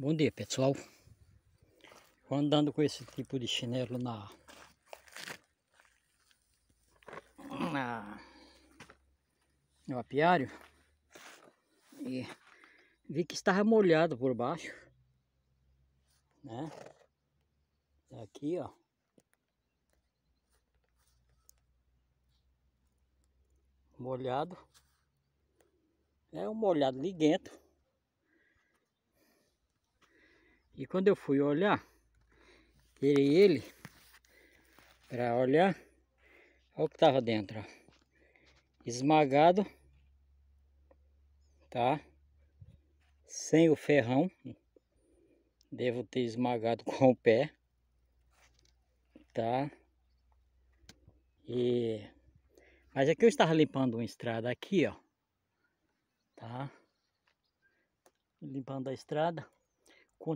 Bom dia pessoal, vou andando com esse tipo de chinelo na, na no apiário e vi que estava molhado por baixo, né? Aqui ó, molhado, é um molhado liguento E quando eu fui olhar, tirei ele para olhar, olha o que estava dentro, ó. esmagado, tá? Sem o ferrão, devo ter esmagado com o pé, tá? E... Mas aqui eu estava limpando uma estrada aqui, ó, tá? Limpando a estrada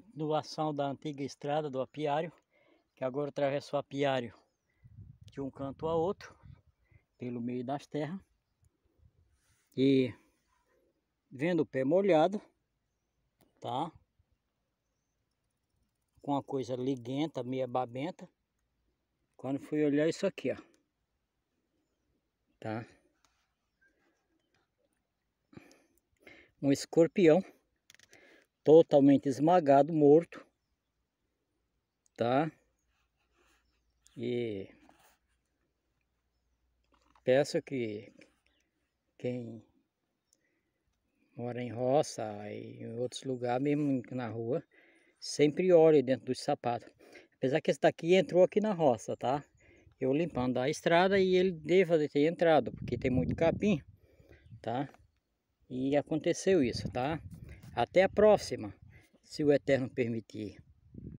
continuação da antiga estrada do apiário, que agora atravessa o apiário de um canto a outro, pelo meio das terras. E vendo o pé molhado, tá? Com a coisa liguenta, meia babenta. Quando fui olhar isso aqui, ó. Tá? Um escorpião totalmente esmagado, morto, tá? E peço que quem mora em roça e em outros lugares, mesmo na rua, sempre olhe dentro dos sapatos. Apesar que esse daqui entrou aqui na roça, tá? Eu limpando a estrada e ele deva ter entrado, porque tem muito capim, tá? E aconteceu isso, tá? Até a próxima, se o Eterno permitir.